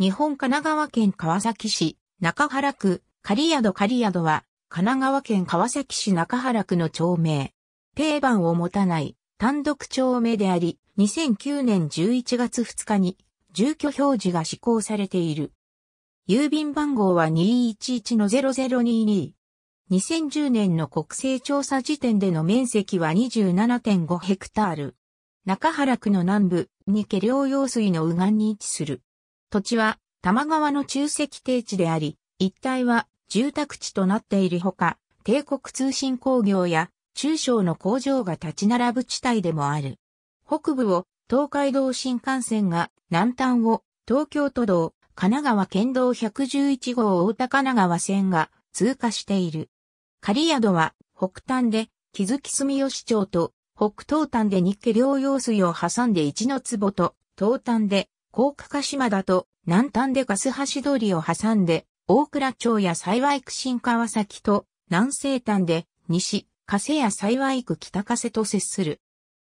日本神奈川県川崎市、中原区、刈宿刈宿は、神奈川県川崎市中原区の町名。定番を持たない単独町名であり、2009年11月2日に住居表示が施行されている。郵便番号は211-0022。2010年の国勢調査時点での面積は27.5ヘクタール。中原区の南部に下領用水の右岸に位置する。土地は多摩川の中石低地であり、一帯は住宅地となっているほか、帝国通信工業や中小の工場が立ち並ぶ地帯でもある。北部を東海道新幹線が南端を東京都道、神奈川県道111号大田神奈川線が通過している。仮宿は北端で木月住吉町と北東端で日家両用水を挟んで一の坪と東端で高架化島だと南端でガス橋通りを挟んで、大倉町や幸区新川崎と南西端で西、加瀬や幸区北加瀬と接する。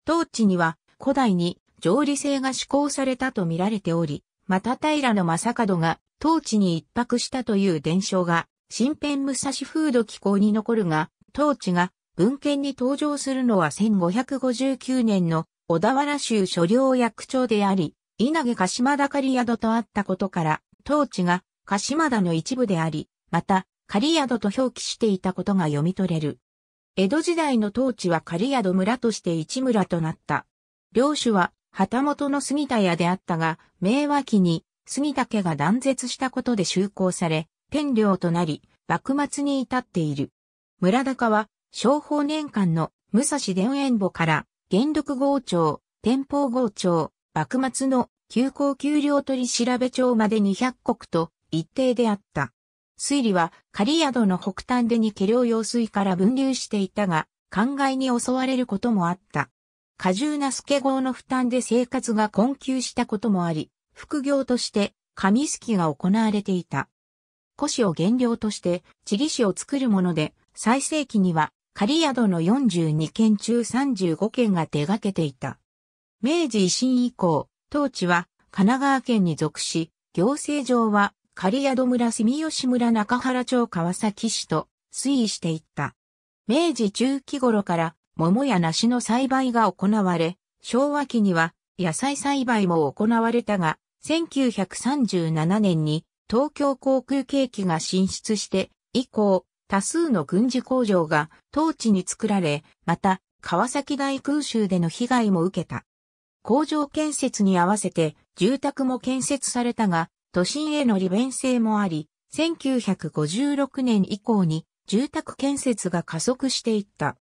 当地には古代に上理性が施行されたと見られており、また平の正門が当地に一泊したという伝承が、新編武蔵風土紀行に残るが、当地が文献に登場するのは1559年の小田原州所領役長であり、稲毛鹿島田狩宿とあったことから、当地が鹿島田の一部であり、また、狩宿と表記していたことが読み取れる。江戸時代の当地は狩宿村として一村となった。領主は、旗本の杉田屋であったが、明和期に杉田家が断絶したことで就航され、天領となり、幕末に至っている。村高は、商法年間の武蔵田園簿から、元禄豪長、天保豪長、幕末の休校給料取調べ帳まで200国と一定であった。水利は狩宿の北端でに下量用水から分流していたが、灌漑に襲われることもあった。過重な助号の負担で生活が困窮したこともあり、副業として紙すきが行われていた。古紙を原料として地理紙を作るもので、最盛期には狩宿の42件中35件が手掛けていた。明治維新以降、当地は神奈川県に属し、行政上は狩宿村住吉村中原町川崎市と推移していった。明治中期頃から桃や梨の栽培が行われ、昭和期には野菜栽培も行われたが、1937年に東京航空景気が進出して以降、多数の軍事工場が当地に作られ、また川崎大空襲での被害も受けた。工場建設に合わせて住宅も建設されたが、都心への利便性もあり、1956年以降に住宅建設が加速していった。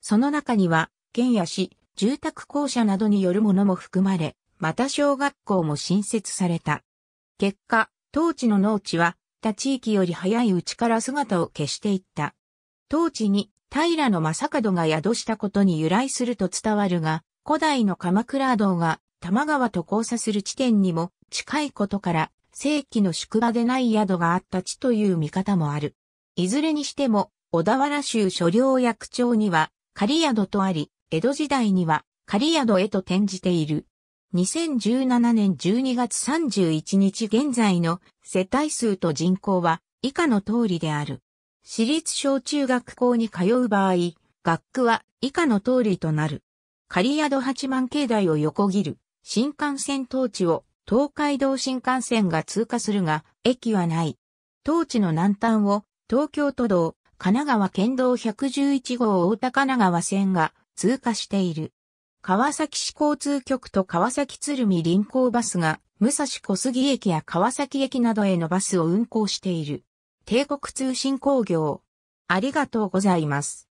その中には、県や市、住宅公社などによるものも含まれ、また小学校も新設された。結果、当地の農地は、他地域より早いうちから姿を消していった。当地に平野正門が宿したことに由来すると伝わるが、古代の鎌倉道が多摩川と交差する地点にも近いことから、正規の宿場でない宿があった地という見方もある。いずれにしても、小田原州所領役町には、狩宿とあり、江戸時代には狩宿へと転じている。2017年12月31日現在の世帯数と人口は以下の通りである。私立小中学校に通う場合、学区は以下の通りとなる。仮宿八幡境内を横切る新幹線当地を東海道新幹線が通過するが、駅はない。当地の南端を東京都道、神奈川県道111号大田神奈川線が通過している。川崎市交通局と川崎鶴見臨港バスが、武蔵小杉駅や川崎駅などへのバスを運行している。帝国通信工業。ありがとうございます。